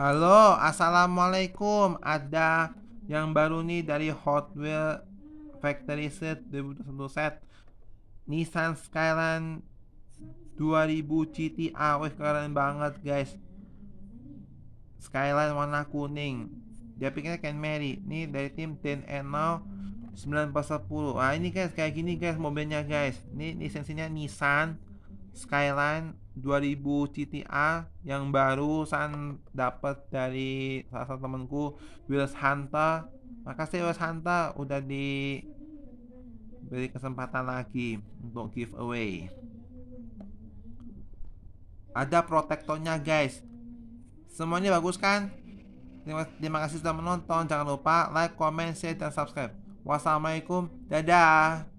Halo, Assalamualaikum. Ada yang baru nih dari Hot Wheel Factory Set 2021 set. Nissan Skyline 2000 gt GTR. Wih, keren banget, guys. Skyline warna kuning. Dia pikirnya Ken Mary. Ini dari tim 10 and Now 9 10. Ah, ini guys, kayak gini guys mobilnya, guys. Ini lisensinya Nissan Skyline 2000 CTA yang baru saya dapat dari salah satu temanku Willis Hunter makasih Willis Hunter udah di beri kesempatan lagi untuk giveaway ada protektornya guys semuanya bagus kan terima, terima kasih sudah menonton jangan lupa like comment share dan subscribe wassalamualaikum dadah